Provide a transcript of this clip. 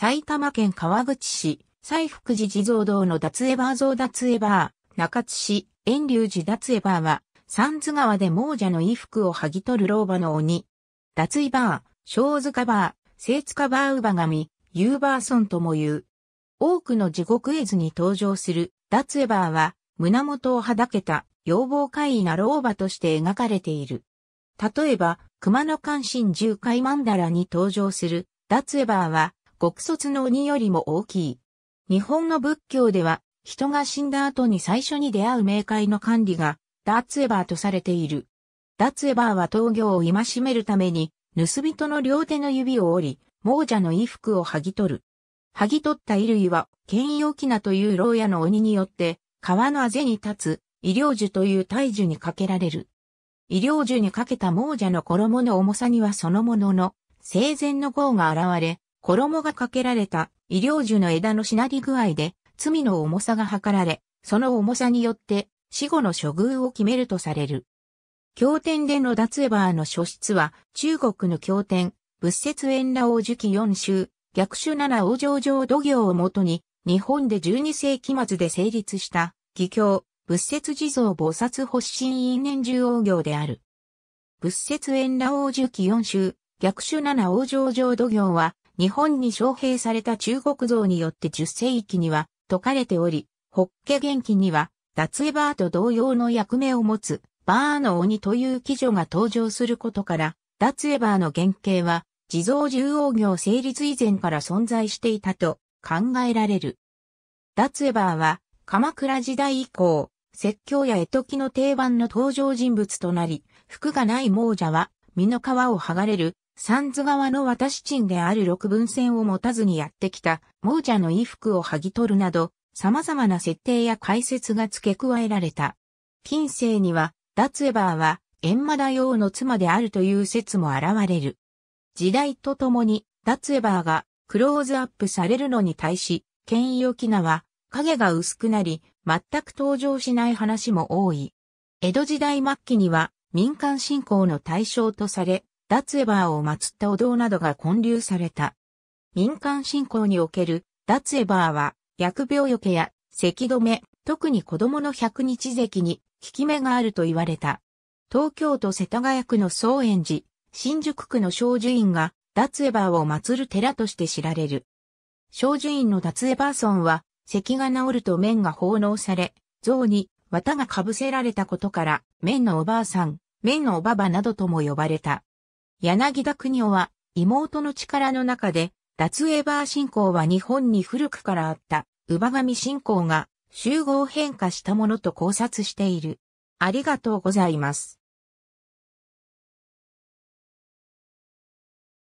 埼玉県川口市、西福寺地蔵堂の脱エバー像脱エバー、中津市、遠流寺脱エバーは、三津川で亡者の衣服を剥ぎ取る老婆の鬼。脱衣バー、小塚バー、聖塚バーウバ神、ユーバーソンとも言う。多くの地獄絵図に登場する、脱エバーは、胸元をはだけた、要望怪異な老婆として描かれている。例えば、熊野関心十回曼荼羅に登場する、脱エバーは、極卒の鬼よりも大きい。日本の仏教では、人が死んだ後に最初に出会う冥界の管理が、ダーツエバーとされている。ダーツエバーは闘業を戒めるために、盗人の両手の指を折り、亡者の衣服を剥ぎ取る。剥ぎ取った衣類は、剣陽キナという牢屋の鬼によって、川のあぜに立つ、医療樹という大樹にかけられる。医療樹にかけた亡者の衣の重さにはそのものの、生前の号が現れ、衣がかけられた医療樹の枝のしなり具合で罪の重さが測られ、その重さによって死後の処遇を決めるとされる。経典での脱エバーの書出は中国の経典、仏説縁羅王樹記四州、逆種七王上上土行をもとに、日本で12世紀末で成立した、義教、仏説地蔵菩薩発信因年中王行である。仏説縁羅王樹記四州、逆種七王上上土行は、日本に招聘された中国像によって10世紀には解かれており、ホッケ元気には、脱エバーと同様の役目を持つ、バーの鬼という記女が登場することから、脱エバーの原型は、地蔵獣王業成立以前から存在していたと考えられる。脱エバーは、鎌倉時代以降、説教や絵時の定番の登場人物となり、服がない亡者は、身の皮を剥がれる、三津川の渡し賃である六分線を持たずにやってきた、亡者の衣服を剥ぎ取るなど、様々な設定や解説が付け加えられた。近世には、脱エバーは、エンマ大王の妻であるという説も現れる。時代とともに、脱エバーがクローズアップされるのに対し、権威沖縄は影が薄くなり、全く登場しない話も多い。江戸時代末期には民間信仰の対象とされ、脱エバーを祀ったお堂などが建立された。民間信仰における脱エバーは、薬病除けや、咳止め、特に子供の百日咳に効き目があると言われた。東京都世田谷区の総園寺、新宿区の小樹院が、脱エバーを祀る寺として知られる。小樹院の脱エバー村は、咳が治ると面が奉納され、像に綿が被せられたことから、面のおばあさん、面のおばばなどとも呼ばれた。柳田国夫は妹の力の中で、脱エバー信仰は日本に古くからあった、奪神信仰が集合変化したものと考察している。ありがとうございます。